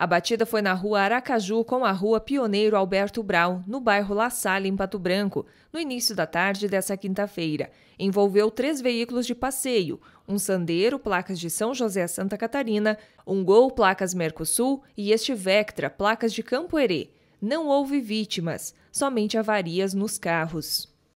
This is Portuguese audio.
A batida foi na rua Aracaju com a rua Pioneiro Alberto Brau, no bairro La Salle, em Pato Branco, no início da tarde dessa quinta-feira. Envolveu três veículos de passeio, um Sandeiro, placas de São José Santa Catarina, um Gol, placas Mercosul e este Vectra, placas de Campo Campoerê. Não houve vítimas, somente avarias nos carros.